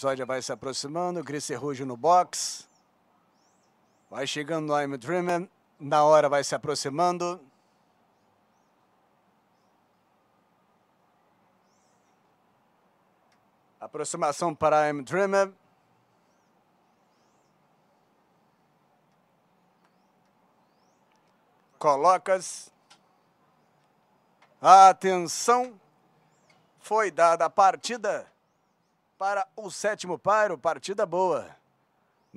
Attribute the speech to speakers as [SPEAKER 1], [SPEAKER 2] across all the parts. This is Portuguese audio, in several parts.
[SPEAKER 1] Sódia vai se aproximando, Chris Serrujo no box. Vai chegando o I'm Dreamer. na hora vai se aproximando. Aproximação para I'm Dreamer. colocas. Atenção, foi dada a partida para o sétimo par, partida boa.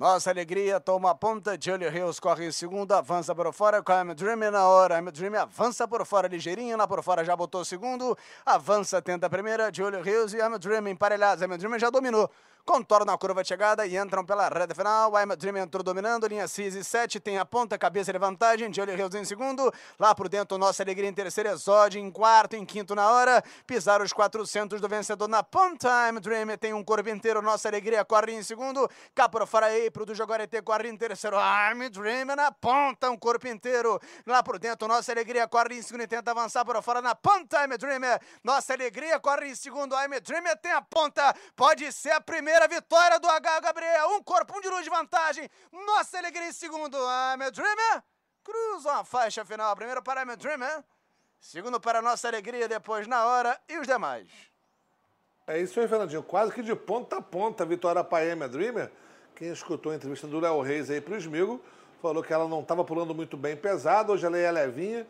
[SPEAKER 1] Nossa alegria toma a ponta. Julio Reus corre em segunda, avança por fora com I'm Dreaming na hora. I'm Dreaming avança por fora ligeirinho, lá por fora já botou o segundo. Avança, tenta a primeira. Julio Reus e I'm Dreaming emparelhados. I'm Dreaming já dominou. Contorna a curva de chegada e entram pela reta final. I'm Dream entrou dominando, linha e 7, tem a ponta, cabeça de vantagem. Julio Hills em segundo. Lá por dentro, Nossa Alegria em terceiro, Exode em quarto, em quinto na hora. pisar os 400 do vencedor na ponta. I'm Dream tem um corpo inteiro, Nossa Alegria corre em segundo. Cá por fora, aí produz agora ET, corre em terceiro. I'm dreaming na né? ponta, um corpo inteiro. Lá por dentro, nossa alegria corre em segundo e tenta avançar para fora na ponta, I'm dreamer. Nossa alegria corre em segundo, I'm dreamer tem a ponta. Pode ser a primeira vitória do H. Gabriel. Um corpo, um de luz de vantagem. Nossa alegria em segundo, I'm dreamer. cruza uma faixa final. Primeiro para I'm dreamer. Segundo para nossa alegria, depois na hora e os demais.
[SPEAKER 2] É isso aí, Fernandinho. Quase que de ponta a ponta, vitória para a Emma Dreamer. Quem escutou a entrevista do Léo Reis aí para o Esmigo, falou que ela não estava pulando muito bem pesado, hoje ela é levinha,